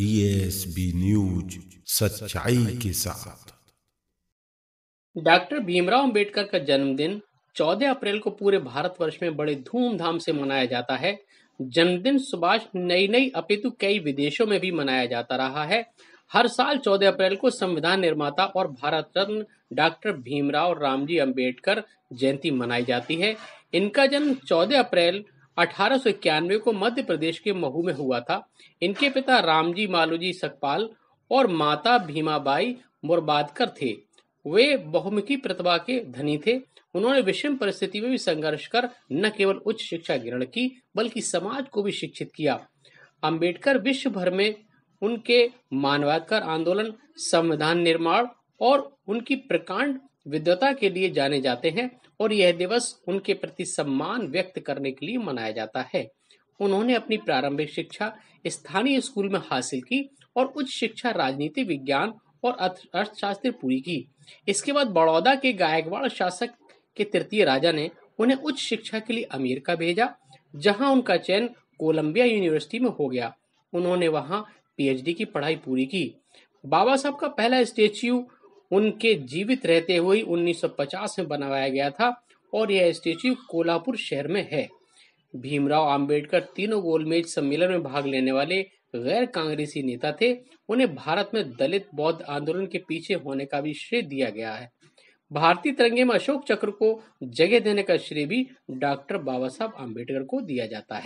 ESB e news सच्चाई के साथ डॉक्टर भीमराव अंबेडकर का जन्मदिन 14 अप्रैल को पूरे भारतवर्ष में बड़े धूमधाम से मनाया जाता है जन्मदिन सुभाष नई नई अपितु कई विदेशों में भी मनाया जाता रहा है हर साल 14 अप्रैल को संविधान निर्माता और भारत रत्न डॉक्टर भीमराव रामजी अंबेडकर जयंती मनाई जाती है इनका जन्म 14 अप्रैल 1891 को मध्य प्रदेश के महू में हुआ था इनके पिता रामजी मालूजी सकपाल और माता भीमाबाई मुरबादकर थे वे बहुमुखी प्रतिभा के धनी थे उन्होंने विषम परिस्थिति में भी संघर्ष कर न केवल उच्च शिक्षा ग्रहण की बल्कि समाज को भी शिक्षित किया अंबेडकर विश्व भर में उनके मानवाधिकार आंदोलन संविधान निर्माण और उनकी प्रकांड विद्वता के लिए जाने जाते हैं और यह दिवस उनके प्रति सम्मान व्यक्त करने के लिए मनाया जाता है उन्होंने अपनी प्रारंभिक शिक्षा स्थानीय स्कूल में हासिल की और उच्च शिक्षा राजनीति विज्ञान और अर्थशास्त्र पूरी की इसके बाद बड़ौदा के गायकवाड़ शासक के तृतीय राजा ने उन्हें उच्च शिक्षा के लिए अमेरिका भेजा जहां उनका चयन कोलंबिया यूनिवर्सिटी में हो गया उन्होंने वहां पीएचडी की पढ़ाई पूरी की बाबा साहब का पहला स्टेच्यू उनके जीवित रहते हुए 1950 में बनवाया गया था और यह स्टेच्यू कोल्हापुर शहर में है भीमराव अंबेडकर तीनों गोलमेज सम्मेलन में भाग लेने वाले गैर कांग्रेसी नेता थे उन्हें भारत में दलित बौद्ध आंदोलन के पीछे होने का भी श्रेय दिया गया है भारतीय तिरंगे में अशोक चक्र को जगह देने का श्रेय भी डॉक्टर बाबा साहब आम्बेडकर को दिया जाता है